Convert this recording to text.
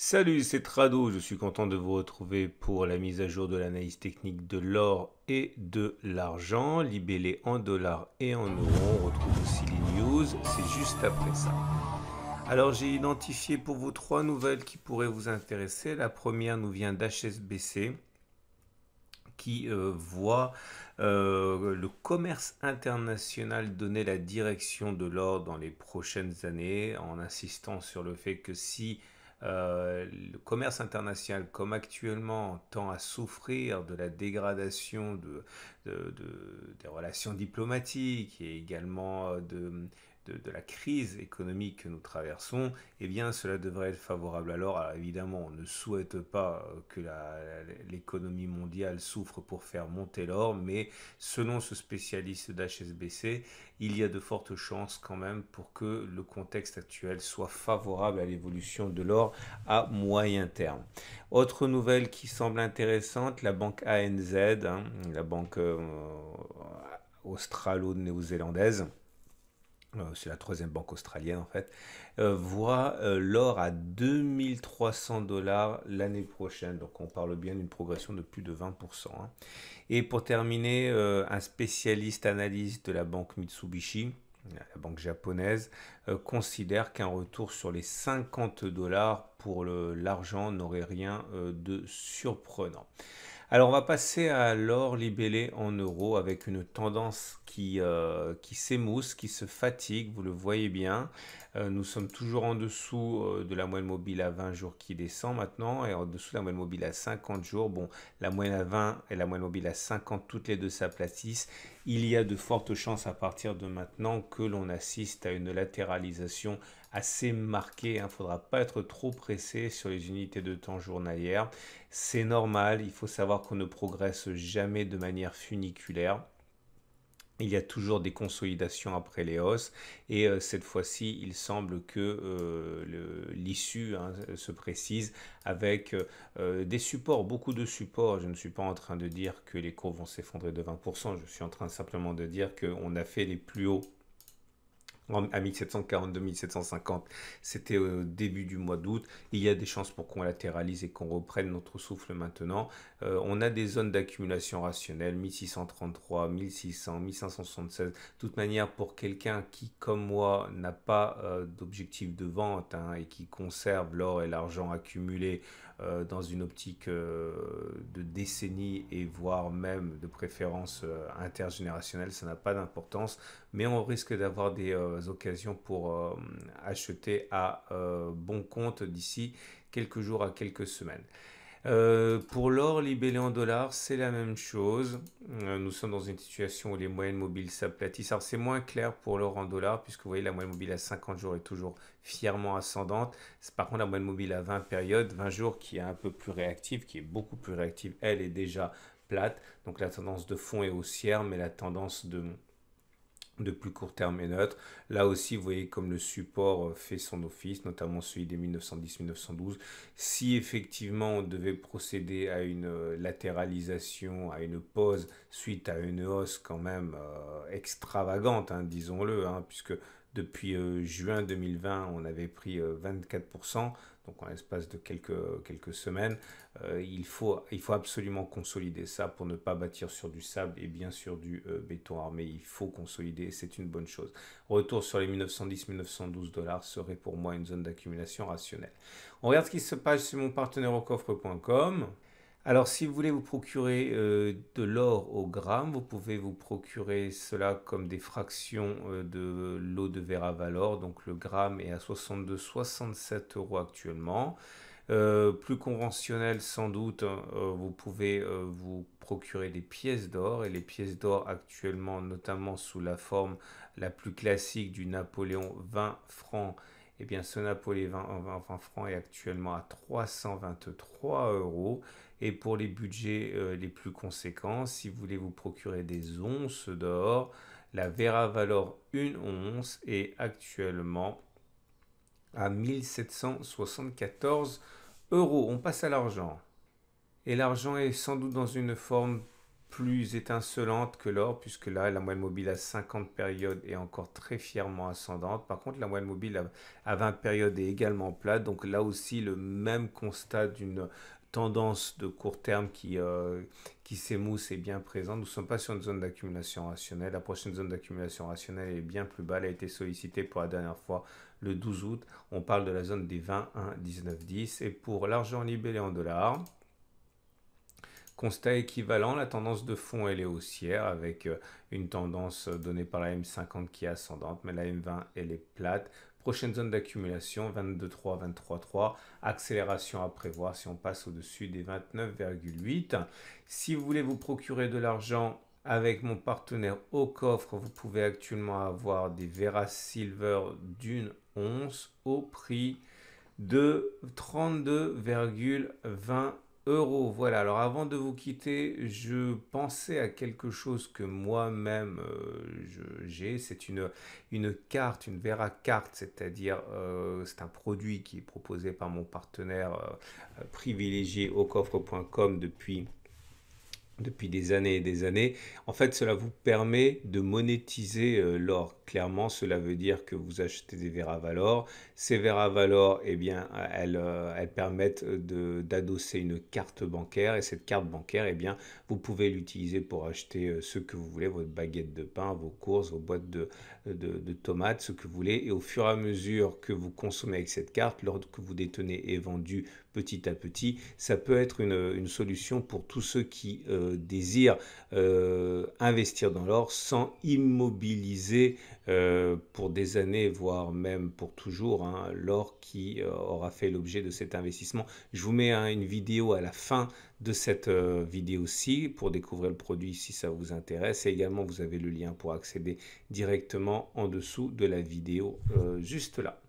Salut, c'est Trado, je suis content de vous retrouver pour la mise à jour de l'analyse technique de l'or et de l'argent, libellé en dollars et en euros. On retrouve aussi les news, c'est juste après ça. Alors j'ai identifié pour vous trois nouvelles qui pourraient vous intéresser. La première nous vient d'HSBC qui euh, voit euh, le commerce international donner la direction de l'or dans les prochaines années en insistant sur le fait que si euh, le commerce international, comme actuellement, tend à souffrir de la dégradation des relations diplomatiques et également euh, de, de, la crise économique que nous traversons, eh bien cela devrait être favorable. Alors, alors évidemment, on ne souhaite pas euh, que l'économie mondiale souffre pour faire monter l'or, mais selon ce spécialiste d'HSBC, il y a de fortes chances quand même pour que le contexte actuel soit favorable à l'évolution de l'or à moyen terme. Autre nouvelle qui semble intéressante, la banque ANZ, hein, la banque euh, australo-néo-zélandaise. Euh, c'est la troisième banque australienne en fait, euh, voit euh, l'or à 2300 dollars l'année prochaine. Donc on parle bien d'une progression de plus de 20%. Hein. Et pour terminer, un spécialiste analyse de la banque Mitsubishi, la banque japonaise, considère qu'un retour sur les 50 dollars pour l'argent n'aurait rien de surprenant. Alors on va passer à l'or libellé en euros avec une tendance qui, euh, qui s'émousse, qui se fatigue, vous le voyez bien. Euh, nous sommes toujours en dessous euh, de la moyenne mobile à 20 jours qui descend maintenant et en dessous de la moyenne mobile à 50 jours. Bon, la moyenne à 20 et la moyenne mobile à 50, toutes les deux s'aplatissent. Il y a de fortes chances à partir de maintenant que l'on assiste à une latéralisation assez marqué. Il hein. ne faudra pas être trop pressé sur les unités de temps journalières. C'est normal, il faut savoir qu'on ne progresse jamais de manière funiculaire. Il y a toujours des consolidations après les hausses et euh, cette fois-ci, il semble que euh, l'issue hein, se précise avec euh, des supports, beaucoup de supports. Je ne suis pas en train de dire que les cours vont s'effondrer de 20%, je suis en train simplement de dire qu'on a fait les plus hauts à 1742-1750, c'était au début du mois d'août. Il y a des chances pour qu'on latéralise et qu'on reprenne notre souffle maintenant. Euh, on a des zones d'accumulation rationnelle, 1633, 1600, 1576. De toute manière, pour quelqu'un qui, comme moi, n'a pas euh, d'objectif de vente hein, et qui conserve l'or et l'argent accumulés, euh, dans une optique euh, de décennie et voire même de préférence euh, intergénérationnelle, ça n'a pas d'importance, mais on risque d'avoir des occasions pour acheter à bon compte d'ici quelques jours à quelques semaines. Euh, pour l'or libellé en dollars, c'est la même chose. Euh, nous sommes dans une situation où les moyennes mobiles s'aplatissent. Alors c'est moins clair pour l'or en dollars, puisque vous voyez la moyenne mobile à 50 jours est toujours fièrement ascendante. Par contre, la moyenne mobile à 20 périodes, 20 jours, qui est un peu plus réactive, qui est beaucoup plus réactive, elle est déjà plate. Donc la tendance de fond est haussière, mais la tendance de de plus court terme et neutre. Là aussi, vous voyez comme le support euh, fait son office, notamment celui des 1910-1912. Si effectivement on devait procéder à une euh, latéralisation, à une pause suite à une hausse quand même euh, extravagante, hein, disons-le, hein, puisque depuis euh, juin 2020, on avait pris 24%, euh, donc en l'espace de quelques, quelques semaines. Euh, il, faut, il faut absolument consolider ça pour ne pas bâtir sur du sable et bien sûr du béton armé. Il faut consolider, c'est une bonne chose. Retour sur les 1910-1912 dollars serait pour moi une zone d'accumulation rationnelle. On regarde ce qui se passe sur mon partenaire alors, si vous voulez vous procurer euh, de l'or au gramme, vous pouvez vous procurer cela comme des fractions euh, de l'eau de vera Valor. Donc, le gramme est à 62,67 euros actuellement. Euh, plus conventionnel sans doute, hein, vous pouvez vous procurer des pièces d'or et les pièces d'or actuellement, notamment sous la forme la plus classique du Napoléon 20 francs eh bien ce Napoléon 20, francs est actuellement à 323 euros et pour les budgets euh, les plus conséquents, si vous voulez vous procurer des onces d'or, la Vera Valor une once est actuellement à 1774 euros. On passe à l'argent. Et l'argent est sans doute dans une forme plus étincelante que l'or, puisque là, la moyenne mobile à 50 périodes est encore très fièrement ascendante. Par contre, la moyenne mobile à 20 périodes est également plate. Donc là aussi, le même constat d'une tendance de court terme qui, euh, qui s'émousse est bien présente. Nous ne sommes pas sur une zone d'accumulation rationnelle. La prochaine zone d'accumulation rationnelle est bien plus bas. Elle a été sollicitée pour la dernière fois le 12 août. On parle de la zone des 20, 19, 10. Et pour l'argent libellé en dollars, Constat équivalent, la tendance de fond elle est haussière avec euh, une tendance donnée par la M50 qui est ascendante, mais la M20 elle est plate. Prochaine zone d'accumulation, 22,3, 23,3. Accélération à prévoir si on passe au-dessus des 29,8. Si vous voulez vous procurer de l'argent avec mon partenaire au coffre, vous pouvez actuellement avoir des Vera Silver d'une once au prix de 32,20 voilà, alors avant de vous quitter, je pensais à quelque chose que moi-même euh, j'ai. C'est une, une carte, une Vera carte, c'est-à-dire euh, c'est un produit qui est proposé par mon partenaire euh, privilégié au coffre.com depuis depuis des années et des années. En fait, cela vous permet de monétiser euh, l'or. Clairement, cela veut dire que vous achetez des verres à valeur. Ces verres à valeur, eh bien, elles, euh, elles permettent euh, d'adosser une carte bancaire. Et cette carte bancaire, eh bien, vous pouvez l'utiliser pour acheter ce que vous voulez, votre baguette de pain, vos courses, vos boîtes de, de, tomates, ce que vous voulez. Et au fur et à mesure que vous consommez avec cette carte, l'ordre que vous détenez est vendu petit à petit. Ça peut être une, solution pour tous ceux qui... Euh, désir euh, investir dans l'or sans immobiliser euh, pour des années, voire même pour toujours, hein, l'or qui aura fait l'objet de cet investissement. Je vous mets hein, une vidéo à la fin de cette vidéo-ci pour découvrir le produit si ça vous intéresse. Et également, vous avez le lien pour accéder directement en dessous de la vidéo juste là.